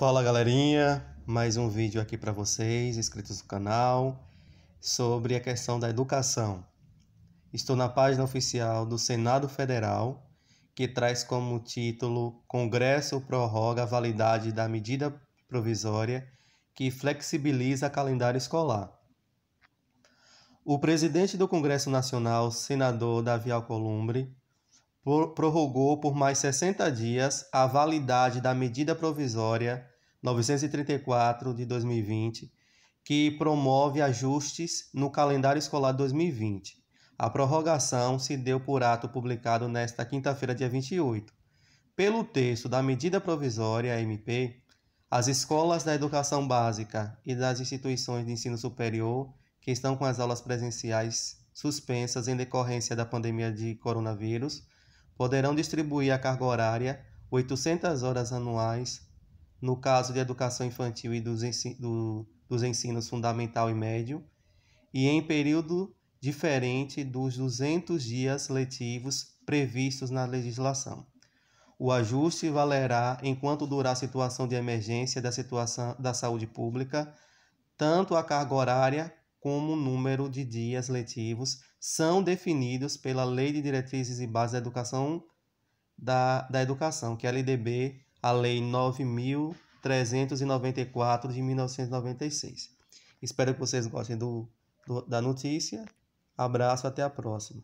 Fala galerinha, mais um vídeo aqui para vocês, inscritos no canal, sobre a questão da educação. Estou na página oficial do Senado Federal, que traz como título Congresso prorroga a validade da medida provisória que flexibiliza calendário escolar. O presidente do Congresso Nacional, senador Davi Alcolumbre, prorrogou por mais 60 dias a validade da medida provisória 934 de 2020, que promove ajustes no calendário escolar 2020. A prorrogação se deu por ato publicado nesta quinta-feira, dia 28. Pelo texto da medida provisória MP, as escolas da educação básica e das instituições de ensino superior que estão com as aulas presenciais suspensas em decorrência da pandemia de coronavírus poderão distribuir a carga horária 800 horas anuais no caso de educação infantil e dos, ensi do, dos ensinos fundamental e médio, e em período diferente dos 200 dias letivos previstos na legislação. O ajuste valerá enquanto durar a situação de emergência da situação da saúde pública, tanto a carga horária como o número de dias letivos são definidos pela Lei de Diretrizes e Bases da Educação da, da Educação, que é a LDB a Lei 9.394 de 1996. Espero que vocês gostem do, do da notícia. Abraço, até a próxima.